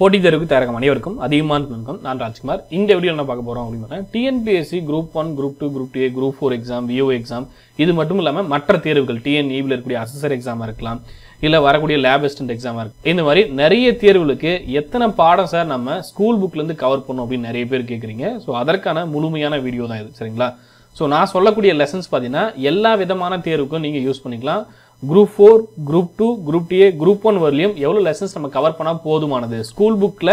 போட்டி தேர்வுக்கு தயாராக அனைவருக்கும் அதிகமான வணக்கம் நான் ராஜ்குமார் இந்த வீடியோ என்ன பார்க்க போகிறோம் அப்படின்னா TNPSC group one group two group two A group four exam VO exam இது மட்டும் இல்லாமல் மற்ற தேர்வுகள் டிஎன்இவில் e இருக்கக்கூடிய அசஸர் எக்ஸாமாக இருக்கலாம் இல்லை வரக்கூடிய லேப் அசிஸ்டன்ட் எக்ஸாமாக இருக்குது இந்த மாதிரி நிறைய தேர்வுகளுக்கு எத்தனை பாடம் சார் நம்ம ஸ்கூல் புக்லேருந்து கவர் பண்ணோம் அப்படின்னு நிறைய பேர் கேட்குறீங்க ஸோ அதற்கான முழுமையான வீடியோ தான் இது சரிங்களா ஸோ நான் சொல்லக்கூடிய லெசன்ஸ் பார்த்தீங்கன்னா எல்லா விதமான தேர்வுக்கும் நீங்கள் யூஸ் பண்ணிக்கலாம் group four group two group two A group one வரலையும் எவ்வளோ லெசன்ஸ் நம்ம கவர் பண்ணால் போதுமானது ஸ்கூல் புக்கில்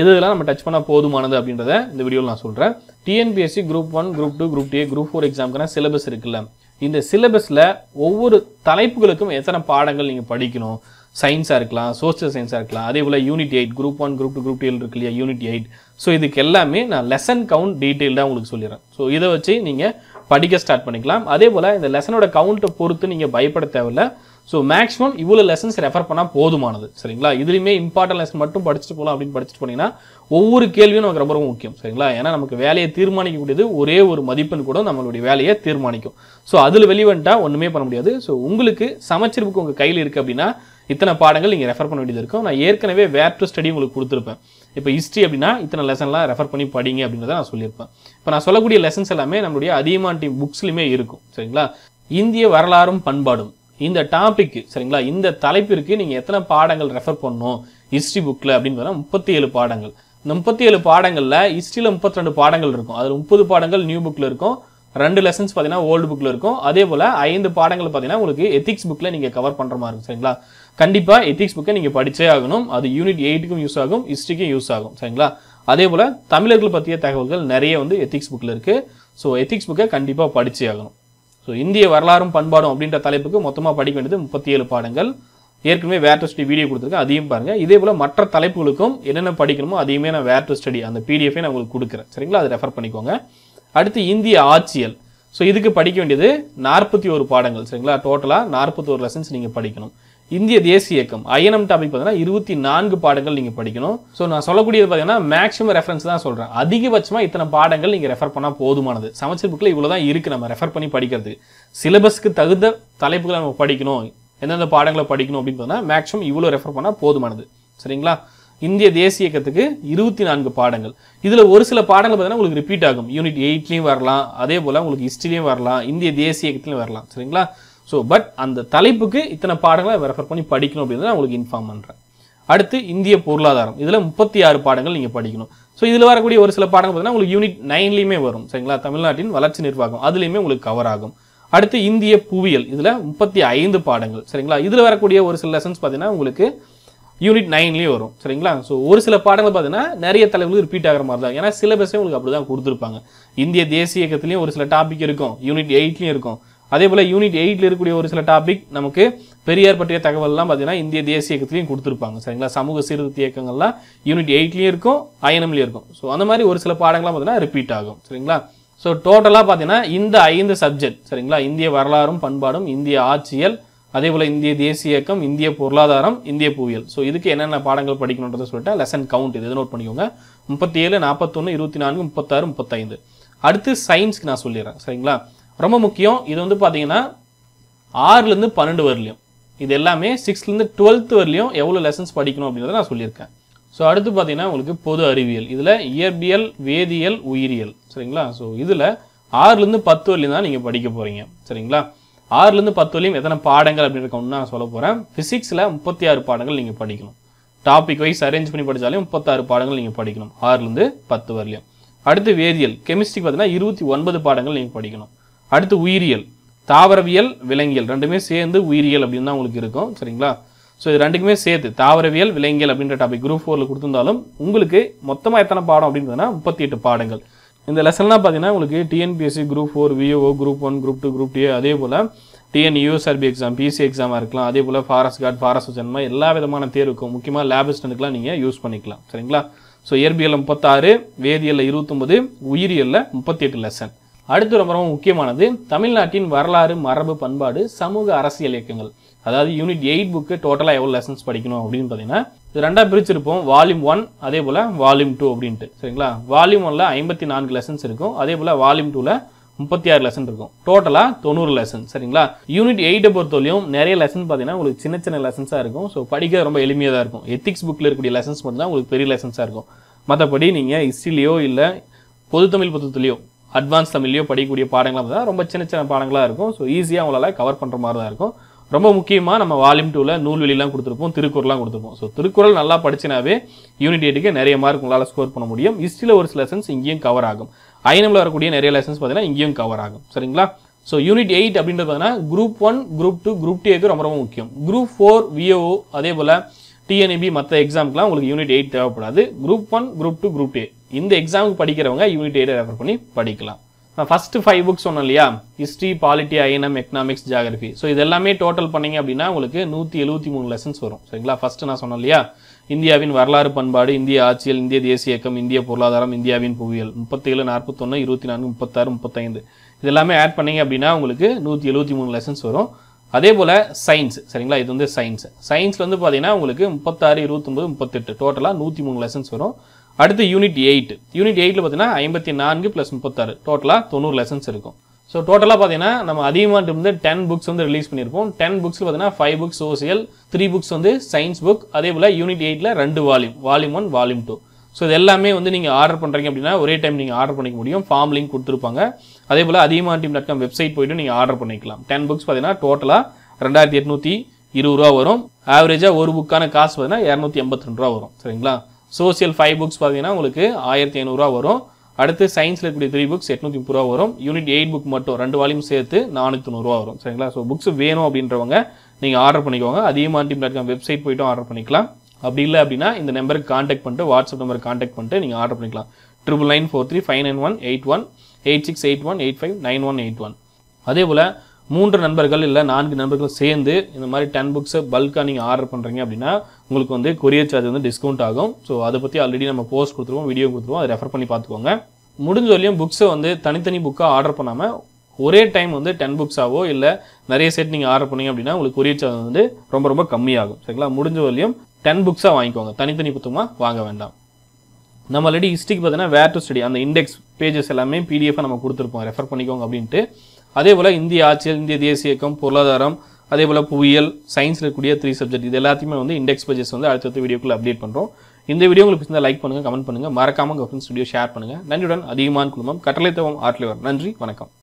எது இதெல்லாம் நம்ம டச் பண்ணால் போதுமானது அப்படின்றத இந்த வீடியோவில் நான் சொல்கிறேன் TNPSC group one group two group two A group four எக்ஸாமுக்கான சிலபஸ் இருக்குல்ல இந்த சிலபஸில் ஒவ்வொரு தலைப்புகளுக்கும் எத்தனை பாடங்கள் நீங்கள் படிக்கணும் சயின்ஸாக இருக்கலாம் சோசியல் சயின்ஸாக இருக்கலாம் அதே போல் unit eight group one group two group two இருக்கு இல்லையா யூனிட் எயிட் ஸோ இதுக்கு எல்லாமே நான் லெசன் கவுண்ட் டீட்டெயில்டாக உங்களுக்கு சொல்லிடுறேன் ஸோ இதை வச்சு நீங்கள் படிக்க ஸ்டார்ட் பண்ணிக்கலாம் அதே போல் இந்த லெசனோட கவுண்ட்டை பொறுத்து நீங்கள் பயப்பட தேவையில்ல ஸோ மேக்ஸிமம் இவ்வளோ லெசன்ஸ் ரெஃபர் பண்ணால் போதுமானது சரிங்களா இதுலேயுமே இம்பார்ட்டன்ட் லெசன் மட்டும் படிச்சுட்டு போகலாம் அப்படின்னு படிச்சுட்டு போனீங்கன்னா ஒவ்வொரு கேள்வியும் நமக்கு ரொம்ப ரொம்ப முக்கியம் சரிங்களா ஏன்னா நமக்கு வேலையை தீர்மானிக்கக்கூடியது ஒரே ஒரு மதிப்பெண் கூட நம்மளுடைய வேலையை தீர்மானிக்கும் ஸோ அதில் வெளிவன்ட்டால் ஒன்றுமே பண்ண முடியாது ஸோ உங்களுக்கு சமச்சிருப்புக்கு உங்கள் கையில் இருக்குது அப்படின்னா இத்தனை பாடங்கள் நீங்கள் ரெஃபர் பண்ண வேண்டியது இருக்கும் நான் ஏற்கனவே வேர் டு ஸ்டடி உங்களுக்கு கொடுத்துருப்பேன் இப்போ ஹிஸ்ட்ரி அப்படின்னா இத்தனை லெசன்லாம் ரெஃபர் பண்ணி படிங்க அப்படின்றத நான் சொல்லியிருப்பேன் இப்போ நான் சொல்லக்கூடிய லெசன்ஸ் எல்லாமே நம்மளுடைய அதிகமாட்டி புக்ஸ்லையுமே இருக்கும் சரிங்களா இந்திய வரலாறும் பண்பாடும் இந்த டாபிக்கு சரிங்களா இந்த தலைப்பிற்கு நீங்கள் எத்தனை பாடங்கள் ரெஃபர் பண்ணும் ஹிஸ்ட்ரி புக்கில் அப்படின்னு பார்த்தா முப்பத்தி ஏழு பாடங்கள் இந்த முப்பத்தி ஏழு பாடங்களில் ஹிஸ்ட்ரியில் முப்பத்தி ரெண்டு பாடங்கள் இருக்கும் அதில் முப்பது பாடங்கள் நியூ புக்கில் இருக்கும் ரெண்டு லெசன்ஸ் பார்த்தீங்கன்னா ஓல்டு புக்கில் இருக்கும் அதே போல் ஐந்து பாடங்கள் பார்த்தீங்கன்னா உங்களுக்கு எத்திக்ஸ் புக்கில் நீங்கள் கவர் பண்ணுற மாதிரி இருக்கும் சரிங்களா கண்டிப்பாக எத்திக்ஸ் புக்கை நீங்கள் படித்தே ஆகணும் அது யூனிட் எயிட்டுக்கும் யூஸ் ஆகும் ஹிஸ்ட்ரிக்கும் யூஸ் ஆகும் சரிங்களா அதே போல் தமிழர்கள் பற்றிய தகவல்கள் நிறைய வந்து எத்திக்ஸ் புக்கில் இருக்குது ஸோ எத்திக்ஸ் புக்கை கண்டிப்பாக படித்தே ஆகணும் ஸோ இந்திய வரலாறும் பண்பாடும் அப்படின்ற தலைப்புக்கு மொத்தமாக படிக்க வேண்டியது முப்பத்தி ஏழு பாடங்கள் ஏற்கனவே வேர் டு ஸ்டடி வீடியோ கொடுத்துருக்கேன் அதையும் பாருங்கள் இதே போல் மற்ற தலைப்புகளுக்கும் என்னென்ன படிக்கணுமோ அதையுமே நான் வேர் டு ஸ்டடி அந்த பிடிஎஃபே நான் உங்களுக்கு கொடுக்குறேன் சரிங்களா அதை ரெஃபர் பண்ணிக்கோங்க அடுத்து இந்திய ஆட்சியல் ஸோ இதுக்கு படிக்க வேண்டியது நாற்பத்தி ஒரு பாடங்கள் சரிங்களா டோட்டலாக நாற்பத்தி ஒரு லெசன்ஸ் நீங்கள் படிக்கணும் இந்திய தேசிய இயக்கம் ஐஎன்எம் டாபிக் பார்த்தீங்கன்னா இருபத்தி நான்கு பாடங்கள் நீங்கள் படிக்கணும் ஸோ நான் சொல்லக்கூடியது பார்த்தீங்கன்னா மேக்ஸிமம் ரெஃபரன்ஸ் தான் சொல்கிறேன் அதிகபட்சமாக இத்தனை பாடங்கள் நீங்கள் ரெஃபர் பண்ணால் போதுமானது சமச்சர் புக்கில் இவ்வளோ தான் இருக்குது நம்ம ரெஃபர் பண்ணி படிக்கிறது சிலபஸ்க்கு தகுந்த தலைப்புகளை நம்ம படிக்கணும் எந்தெந்த பாடங்களை படிக்கணும் அப்படின்னு பார்த்தீங்கன்னா மேக்ஸிமம் இவ்வளோ ரெஃபர் பண்ணால் போதுமானது சரிங்களா இந்திய தேசிய இயக்கத்துக்கு இருபத்தி நான்கு பாடங்கள் இதில் ஒரு சில பாடங்கள் பார்த்தீங்கன்னா உங்களுக்கு ரிப்பீட் ஆகும் யூனிட் எயிட்லேயும் வரலாம் அதே போல் உங்களுக்கு ஹிஸ்ட்ரிலையும் வரலாம் இந்திய தேசிய இயக்கத்துலையும் வரலாம் சரிங்களா ஸோ பட் அந்த தலைப்புக்கு இத்தனை பாடங்களை ரெஃபர் பண்ணி படிக்கணும் அப்படின்றத நான் உங்களுக்கு இன்ஃபார்ம் பண்ணுறேன் அடுத்து இந்திய பொருளாதாரம் இதில் முப்பத்தி ஆறு பாடங்கள் நீங்கள் படிக்கணும் ஸோ இதில் வரக்கூடிய ஒரு சில பாடங்கள் பார்த்தீங்கன்னா உங்களுக்கு யூனிட் நைன்லேயுமே வரும் சரிங்களா தமிழ்நாட்டின் வளர்ச்சி நிர்வாகம் அதுலேயுமே உங்களுக்கு கவர் ஆகும் அடுத்து இந்திய புவியியல் இதில் முப்பத்தி ஐந்து பாடங்கள் சரிங்களா இதில் வரக்கூடிய ஒரு சில லெசன்ஸ் பார்த்தீங்கன்னா உங்களுக்கு யூனிட் நைன்லேயும் வரும் சரிங்களா ஸோ ஒரு சில பாடங்கள் பார்த்தீங்கன்னா நிறைய தலைவர்கள் ரிப்பீட் ஆகிற மாதிரி தான் ஏன்னா சிலபஸே உங்களுக்கு அப்படி தான் கொடுத்துருப்பாங்க இந்திய தேசிய இயக்கத்துலேயும் ஒரு சில டாபிக் இருக்கும் யூனிட் எயிட்லேயும் இருக்கும் அதே போல் யூனிட் எயிட்டில் இருக்கக்கூடிய ஒரு சில டாபிக் நமக்கு பெரியார் பற்றிய தகவல்லாம் பார்த்தீங்கன்னா இந்திய தேசிய இயக்கத்துலையும் கொடுத்துருப்பாங்க சரிங்களா சமூக சீர்திருத்த இயக்கங்கள்லாம் யூனிட் எயிட்லேயும் இருக்கும் ஐஎன்எம்லேயும் இருக்கும் ஸோ அந்த மாதிரி ஒரு சில பாடங்கள்லாம் பார்த்தீங்கன்னா ரிப்பீட் ஆகும் சரிங்களா ஸோ டோட்டலாக பார்த்தீங்கன்னா இந்த ஐந்து சப்ஜெக்ட் சரிங்களா இந்திய வரலாறும் பண்பாடும் இந்திய ஆட்சியல் அதே போல் இந்திய தேசிய இயக்கம் இந்திய பொருளாதாரம் இந்திய புவியியல் ஸோ இதுக்கு என்னென்ன பாடங்கள் படிக்கணுன்றதை சொல்லிட்டு லெசன் கவுண்ட் இது நோட் பண்ணிக்கோங்க முப்பத்தி ஏழு நாற்பத்தொன்று இருபத்தி நான்கு முப்பத்தாறு முப்பத்தைந்து அடுத்து சயின்ஸ்க்கு நான் சொல்லிடுறேன் சரிங்களா ரொம்ப முக்கியம் இது வந்து பார்த்தீங்கன்னா ஆறுலேருந்து பன்னெண்டு வரலையும் இது எல்லாமே சிக்ஸ்த்லேருந்து டுவெல்த் வரலையும் எவ்வளோ லெசன்ஸ் படிக்கணும் அப்படின்றத நான் சொல்லியிருக்கேன் ஸோ அடுத்து பார்த்தீங்கன்னா உங்களுக்கு பொது அறிவியல் இதில் இயற்பியல் வேதியியல் உயிரியல் சரிங்களா ஸோ இதில் ஆறுலேருந்து பத்து வரலையும் தான் நீங்கள் படிக்க போகிறீங்க சரிங்களா ஆறுலேருந்து பத்து வரலையும் எத்தனை பாடங்கள் அப்படின்னு நான் சொல்ல போகிறேன் ஃபிசிக்ஸில் முப்பத்தி ஆறு பாடங்கள் நீங்கள் படிக்கணும் டாபிக் வைஸ் அரேஞ்ச் பண்ணி படித்தாலே முப்பத்தாறு பாடங்கள் நீங்கள் படிக்கணும் ஆறுலேருந்து பத்து வரலையும் அடுத்து வேதியியல் கெமிஸ்ட்ரி பார்த்தீங்கன்னா இருபத்தி ஒன்பது பாடங்கள் நீங்கள் படிக்கணும் அடுத்து உயிரியல் தாவரவியல் விலங்கியல் ரெண்டுமே சேர்ந்து உயிரியல் அப்படின்னு தான் உங்களுக்கு இருக்கும் சரிங்களா ஸோ இது ரெண்டுக்குமே சேர்த்து தாவரவியல் விலங்கியல் அப்படின்ற டாபிக் குரூப் ஃபோரில் கொடுத்துருந்தாலும் உங்களுக்கு மொத்தமாக எத்தனை பாடம் அப்படின்றதுனா முப்பத்தி எட்டு பாடங்கள் இந்த லெசன்லாம் பார்த்தீங்கன்னா உங்களுக்கு TNPSC group four VAO group one group two group two அதே போல் டிஎன் யூஎஸ்ஆர்பி எக்ஸாம் பிசி எக்ஸாமாக இருக்கலாம் அதே போல் ஃபாரஸ்ட் கார்டு ஃபாரஸ்ட் ஜென்மா எல்லா விதமான தேர்வுக்கும் முக்கியமாக லேபிஸ்டனுக்குலாம் நீங்கள் யூஸ் பண்ணிக்கலாம் சரிங்களா ஸோ இயற்பியலில் முப்பத்தாறு வேதியியலில் இருபத்தொம்பது உயிரியலில் முப்பத்தி எட்டு லெசன் அடுத்து ரொம்ப ரொம்ப முக்கியமானது தமிழ்நாட்டின் வரலாறு மரபு பண்பாடு சமூக அரசியல் இயக்கங்கள் அதாவது யூனிட் எயிட் புக்கு டோட்டலாக எவ்வளோ லெசன்ஸ் படிக்கணும் அப்படின்னு பார்த்தீங்கன்னா இது ரெண்டாக பிரிச்சிருப்போம் வால்யூம் ஒன் அதே போல் வால்யூம் டூ அப்படின்ட்டு சரிங்களா வால்யூம் ஒனில் ஐம்பத்தி நான்கு லெசன்ஸ் இருக்கும் அதே போல் வால்யூம் டூவில் முப்பத்தி ஆறு லெசன் இருக்கும் டோட்டலாக தொண்ணூறு லெசன் சரிங்களா யூனிட் எயிட்டை பொறுத்தவரையும் நிறைய லெசன் பார்த்தீங்கன்னா உங்களுக்கு சின்ன சின்ன லெசன்ஸாக இருக்கும் ஸோ படிக்க ரொம்ப எளிமையாக தான் இருக்கும் எத்திக்ஸ் புக்கில் இருக்கக்கூடிய லெசன்ஸ் மட்டும்தான் உங்களுக்கு பெரிய லெசன்ஸாக இருக்கும் மற்றபடி நீங்கள் ஹிஸ்ட்ரிலேயோ இல்லை பொது தமிழ் புத்தகத்துலேயோ அட்வான்ஸ் தமிழ்லையோ படிக்கக்கூடிய பாடங்களாக தான் ரொம்ப சின்ன சின்ன பாடங்களாக இருக்கும் ஸோ ஈஸியாக அவங்களால கவர் பண்ணுற மாதிரி தான் இருக்கும் ரொம்ப முக்கியமாக நம்ம வால்யூம் டூவில் நூல்வெளிலாம் கொடுத்துருப்போம் திருக்குறள்லாம் கொடுத்துருப்போம் ஸோ திருக்குறள் நல்லா படிச்சினாவே யூனிட் எயிட்டுக்கு நிறைய மார்க் உங்களால் ஸ்கோர் பண்ண முடியும் ஹிஸ்ட்ரியில் ஒரு சில லெசன்ஸ் இங்கேயும் கவர் ஆகும் ஐநமில் வரக்கூடிய நிறைய லெசன்ஸ் பார்த்தீங்கன்னா இங்கேயும் கவர் ஆகும் சரிங்களா ஸோ யூனிட் எயிட் அப்படின்றது பார்த்தீங்கன்னா group one group two group டேக்கு ரொம்ப ரொம்ப முக்கியம் குரூப் ஃபோர் விஓ அதே போல் டிஎன்இபி மற்ற எக்ஸாம்க்குலாம் உங்களுக்கு யூனிட் எயிட் தேவைப்படாது group one group two group டே இந்த எக்ஸாமுக்கு படிக்கிறவங்க யூனிட் ரெஃபர் பண்ணி படிக்கலாம் நான் ஃபஸ்ட்டு ஃபைவ் புக்ஸ் சொன்னேன் இல்லையா history polity INM economics geography so இது எல்லாமே டோட்டல் பண்ணிங்க அப்படின்னா உங்களுக்கு நூற்றி எழுபத்தி மூணு லெசன்ஸ் வரும் சரிங்களா ஃபஸ்ட்டு நான் சொன்னேன் இல்லையா இந்தியாவின் வரலாறு பண்பாடு இந்திய ஆட்சியல் இந்திய தேசிய இயக்கம் இந்திய பொருளாதாரம் இந்தியாவின் புவியியல் முப்பத்தேழு நாற்பத்தொன்று இருபத்தி நான்கு முப்பத்தாறு முப்பத்தைந்து இது எல்லாமே ஆட் பண்ணிங்க அப்படின்னா உங்களுக்கு நூற்றி எழுபத்தி மூணு லெசன்ஸ் வரும் அதே போல் சயின்ஸ் சரிங்களா இது வந்து சயின்ஸ் சயின்ஸில் வந்து பார்த்தீங்கன்னா உங்களுக்கு முப்பத்தாறு இருபத்தொம்பது முப்பத்தெட்டு டோட்டலாக நூற்றி மூணு லெசன்ஸ் வரும் அடுத்து யூனிட் எயிட் யூனிட் எயிட்டில் பார்த்தீங்கன்னா ஐம்பத்தி நான்கு ப்ளஸ் முப்பத்தாறு டோட்டலாக தொண்ணூறு லெசன்ஸ் இருக்கும் ஸோ டோட்டலாக பார்த்தீங்கன்னா நம்ம அதிகமாக இருந்து டென் புக்ஸ் வந்து ரிலீஸ் பண்ணியிருப்போம் டென் புக்ஸ் பார்த்தீங்கன்னா five books social three books வந்து சயின்ஸ் புக் அதே போல் யூனிட் எயிட்டில் ரெண்டு volume volume one volume two so இது எல்லாமே வந்து நீங்கள் ஆர்டர் பண்ணுறீங்க அப்படின்னா ஒரே டைம் நீங்கள் ஆர்டர் பண்ணிக்க முடியும் ஃபார்ம் லிங்க் கொடுத்துருப்பாங்க அதே போல் அதிகமான டீம் டாட் காம் வெப்சைட் போய்ட்டு நீங்கள் ஆர்டர் பண்ணிக்கலாம் டென் புக்ஸ் பார்த்தீங்கன்னா டோட்டலாக ரெண்டாயிரத்தி எட்நூற்றி இருபது ரூபா வரும் ஆவரேஜாக ஒரு புக்கான காசு பார்த்தீங்கன்னா இரநூத்தி எண்பத்தி ரெண்டு ரூபா வரும் சரிங்களா சோசியல் ஃபைவ் புக்ஸ் பார்த்தீங்கன்னா உங்களுக்கு ஆயிரத்தி ஐநூறுரூவா வரும் அடுத்து சயின்ஸில் இருக்கக்கூடிய த்ரீ புக்ஸ் எட்நூற்றி முப்பது ரூபா வரும் யூனிட் எயிட் புக் மட்டும் ரெண்டு வால்யூம் சேர்த்து நானூற்றி தொண்ணூறுவா வரும் சரிங்களா ஸோ புக்ஸ் வேணும் அப்படின்றவங்க நீங்கள் ஆர்டர் பண்ணிக்கோங்க அதே மாதிரி டாட் காம் வெப்சைட் போய்ட்டும் ஆர்டர் பண்ணிக்கலாம் அப்படி இல்லை அப்படின்னா இந்த நம்பருக்கு காண்டாக்ட் பண்ணிட்டு வாட்ஸ்அப் நம்பருக்கு காண்டாக்ட் பண்ணிட்டு நீங்கள் ஆர்டர் பண்ணிக்கலாம் triple nine four three five nine one eight one eight six eight one eight five nine one eight one அதே போல் மூன்று நண்பர்கள் இல்லை நான்கு நண்பர்கள் சேர்ந்து இந்த மாதிரி டென் புக்ஸை பல்காக நீங்கள் ஆர்டர் பண்ணுறீங்க அப்படின்னா உங்களுக்கு வந்து கொரியர் சார்ஜ் வந்து டிஸ்கவுண்ட் ஆகும் ஸோ அதை பற்றி ஆல்ரெடி நம்ம போஸ்ட் கொடுத்துருவோம் வீடியோ கொடுத்துருவோம் அதை ரெஃபர் பண்ணி பார்த்துக்கோங்க முடிஞ்ச வரையும் புக்ஸை வந்து தனித்தனி புக்காக ஆர்டர் பண்ணாமல் ஒரே டைம் வந்து டென் புக்ஸாவோ இல்லை நிறைய செட் நீங்கள் ஆர்டர் பண்ணீங்க அப்படின்னா உங்களுக்கு கொரியர் சார்ஜ் வந்து ரொம்ப ரொம்ப கம்மியாகும் சரிங்களா முடிஞ்ச வரையும் டென் புக்ஸாக வாங்கிக்கோங்க தனித்தனி புத்தகமாக வாங்க வேண்டாம் நம்ம ஆல்ரெடி ஹிஸ்ட்ரிக்கு பார்த்தீங்கன்னா வேர் டு ஸ்டடி அந்த இண்டெக்ஸ் பேஜஸ் எல்லாமே பிடிஎஃபாக நம்ம கொடுத்துருப்போம் ரெஃபர் பண்ணிக்கோங்க அப்படின்ட்டு அதே போல் இந்திய ஆட்சியல் இந்திய தேசிய இயக்கம் பொருளாதாரம் அதே போல் புவியியல் சயின்ஸில் இருக்கக்கூடிய த்ரீ சப்ஜெக்ட் இது எல்லாத்தையுமே வந்து இண்டெக்ஸ் பஜஸ் வந்து அடுத்தடுத்த வீடியோக்குள்ளே அப்டேட் பண்ணுறோம் இந்த வீடியோ உங்களுக்கு பிடிச்சிருந்தா லைக் பண்ணுங்கள் கமெண்ட் பண்ணுங்கள் மறக்காமல் உங்கள் ஃப்ரெண்ட்ஸ் வீடியோ ஷேர் பண்ணுங்கள் நன்றியுடன் அதிகமான குடும்பம் கட்டளை தவம் ஆட்லிவர் நன்றி வணக்கம்